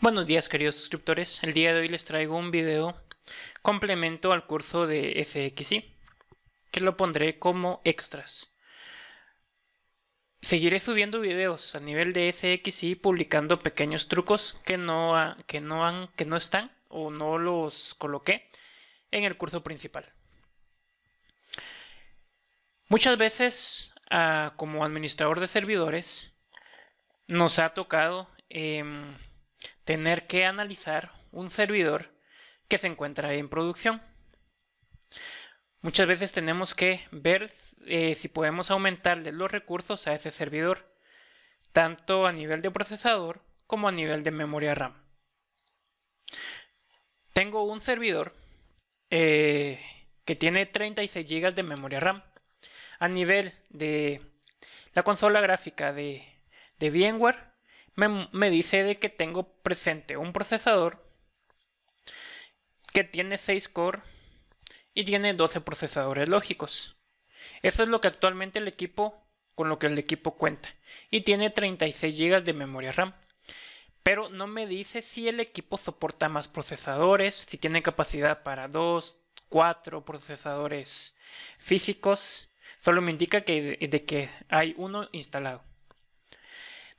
Buenos días queridos suscriptores, el día de hoy les traigo un video complemento al curso de FXI que lo pondré como extras. Seguiré subiendo videos a nivel de FXI publicando pequeños trucos que no, que no, que no están o no los coloqué en el curso principal. Muchas veces ah, como administrador de servidores nos ha tocado... Em, tener que analizar un servidor que se encuentra en producción. Muchas veces tenemos que ver eh, si podemos aumentarle los recursos a ese servidor, tanto a nivel de procesador como a nivel de memoria RAM. Tengo un servidor eh, que tiene 36 GB de memoria RAM. A nivel de la consola gráfica de VMware, me, dice de que tengo presente un procesador que tiene 6 core y tiene 12 procesadores lógicos. Eso es lo que actualmente el equipo, con lo que el equipo cuenta. Y tiene 36 GB de memoria RAM. Pero no me dice si el equipo soporta más procesadores, si tiene capacidad para 2, 4 procesadores físicos. Solo me indica de que hay uno instalado.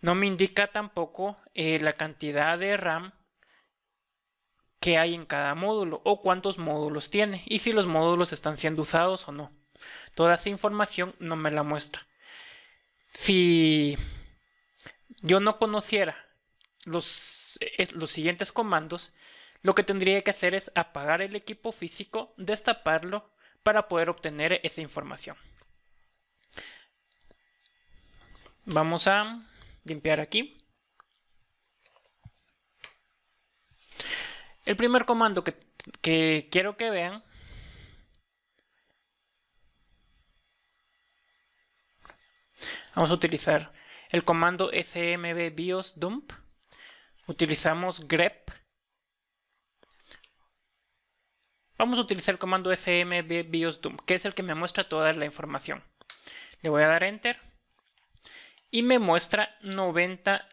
No me indica tampoco eh, la cantidad de RAM que hay en cada módulo o cuántos módulos tiene y si los módulos están siendo usados o no. Toda esa información no me la muestra. Si yo no conociera los, eh, eh, los siguientes comandos, lo que tendría que hacer es apagar el equipo físico, destaparlo para poder obtener esa información. Vamos a limpiar aquí. El primer comando que, quiero que vean Vamos a utilizar el comando smb bios dump. Utilizamos grep. Vamos a utilizar el comando smb bios dump, que es el que me muestra toda la información. Le voy a dar enter y me muestra 90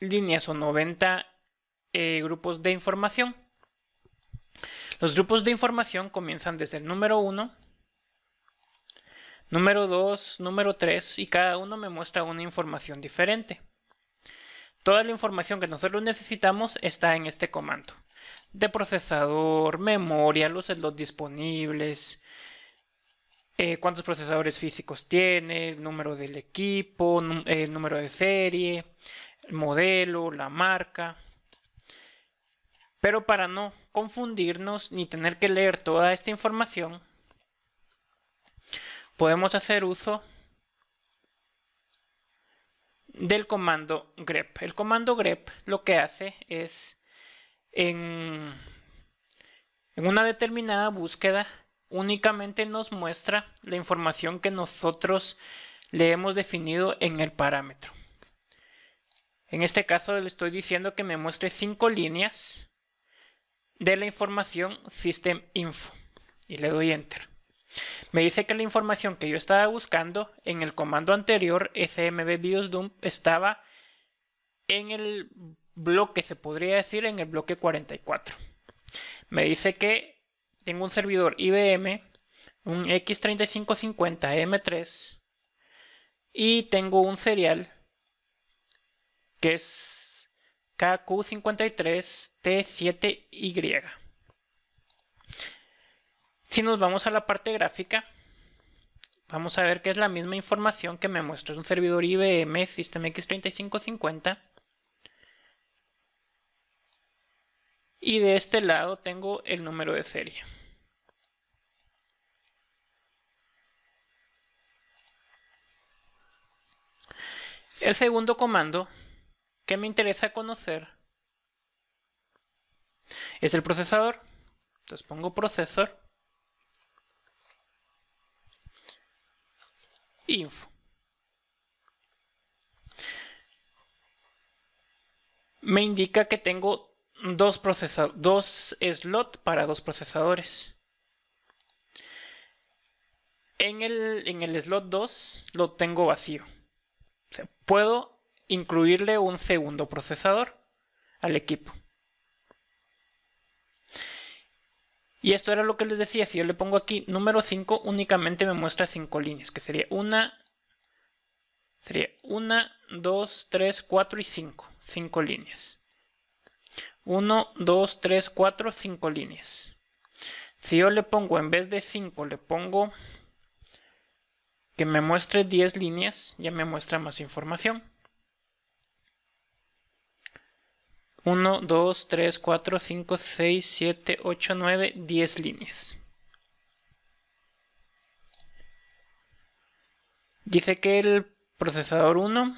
líneas o 90 eh, grupos de información. Los grupos de información comienzan desde el número 1, número 2, número 3 y cada uno me muestra una información diferente. Toda la información que nosotros necesitamos está en este comando. De procesador, memoria, los slots disponibles, eh, cuántos procesadores físicos tiene, el número del equipo, el eh, número de serie, el modelo, la marca. Pero para no confundirnos ni tener que leer toda esta información, podemos hacer uso del comando grep. El comando grep lo que hace es en, en una determinada búsqueda únicamente nos muestra la información que nosotros le hemos definido en el parámetro. En este caso le estoy diciendo que me muestre cinco líneas de la información system info y le doy enter. Me dice que la información que yo estaba buscando en el comando anterior dump estaba en el bloque, se podría decir, en el bloque 44. Me dice que tengo un servidor IBM, un X3550M3 y tengo un serial que es KQ53T7Y. Si nos vamos a la parte gráfica, vamos a ver que es la misma información que me muestra. Es un servidor IBM System X3550. Y de este lado tengo el número de serie. El segundo comando que me interesa conocer es el procesador. Entonces pongo procesor. Info. Me indica que tengo dos, dos slots para dos procesadores. En el, en el slot 2 lo tengo vacío puedo incluirle un segundo procesador al equipo. Y esto era lo que les decía, si yo le pongo aquí número 5, únicamente me muestra 5 líneas, que sería una, sería 1, 2, 3, 4 y 5, 5 líneas. 1, 2, 3, 4, 5 líneas. Si yo le pongo, en vez de 5, le pongo que me muestre 10 líneas ya me muestra más información. 1, 2, 3, 4, 5, 6, 7, 8, 9, 10 líneas. Dice que el procesador 1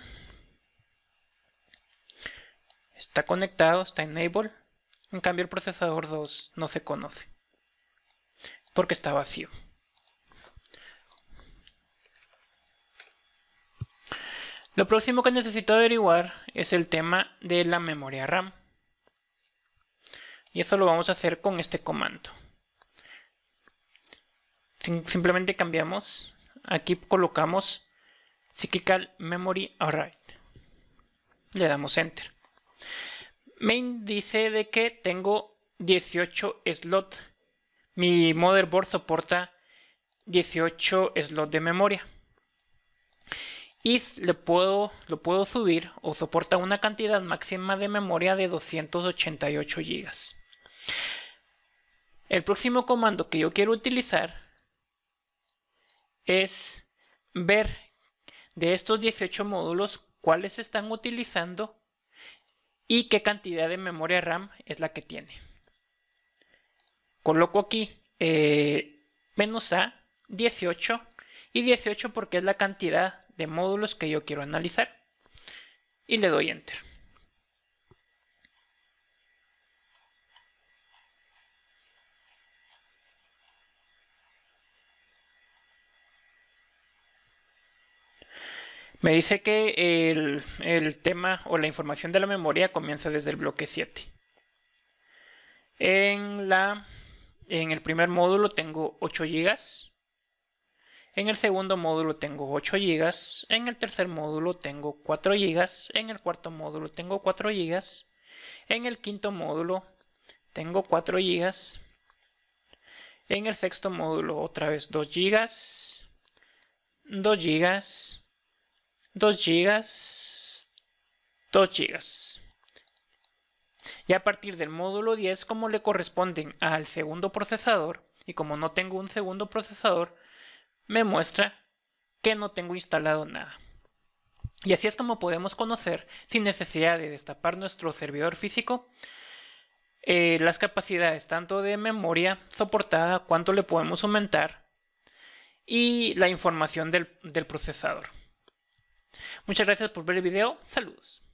está conectado, está enable. En cambio el procesador 2 no se conoce porque está vacío. Lo próximo que necesito averiguar es el tema de la memoria RAM. Y eso lo vamos a hacer con este comando. Simplemente cambiamos. Aquí colocamos Cyclical Memory Array. Le damos Enter. Main dice de que tengo 18 slots. Mi motherboard soporta 18 slots de memoria y le puedo, lo puedo subir o soporta una cantidad máxima de memoria de 288 GB. El próximo comando que yo quiero utilizar es ver de estos 18 módulos cuáles están utilizando y qué cantidad de memoria RAM es la que tiene. Coloco aquí eh, menos A, 18 y 18 porque es la cantidad de módulos que yo quiero analizar y le doy enter. Me dice que el, tema o la información de la memoria comienza desde el bloque 7. En, la, en el primer módulo tengo 8 GB. En el segundo módulo tengo 8 GB, en el tercer módulo tengo 4 GB, en el cuarto módulo tengo 4 GB, en el quinto módulo tengo 4 GB, en el sexto módulo otra vez 2 GB, 2 GB, 2 GB, 2 GB. Y a partir del módulo 10, como le corresponden al segundo procesador, y como no tengo un segundo procesador, me muestra que no tengo instalado nada. Y así es como podemos conocer, sin necesidad de destapar nuestro servidor físico, eh, las capacidades tanto de memoria soportada, cuánto le podemos aumentar y la información del, del procesador. Muchas gracias por ver el video. Saludos.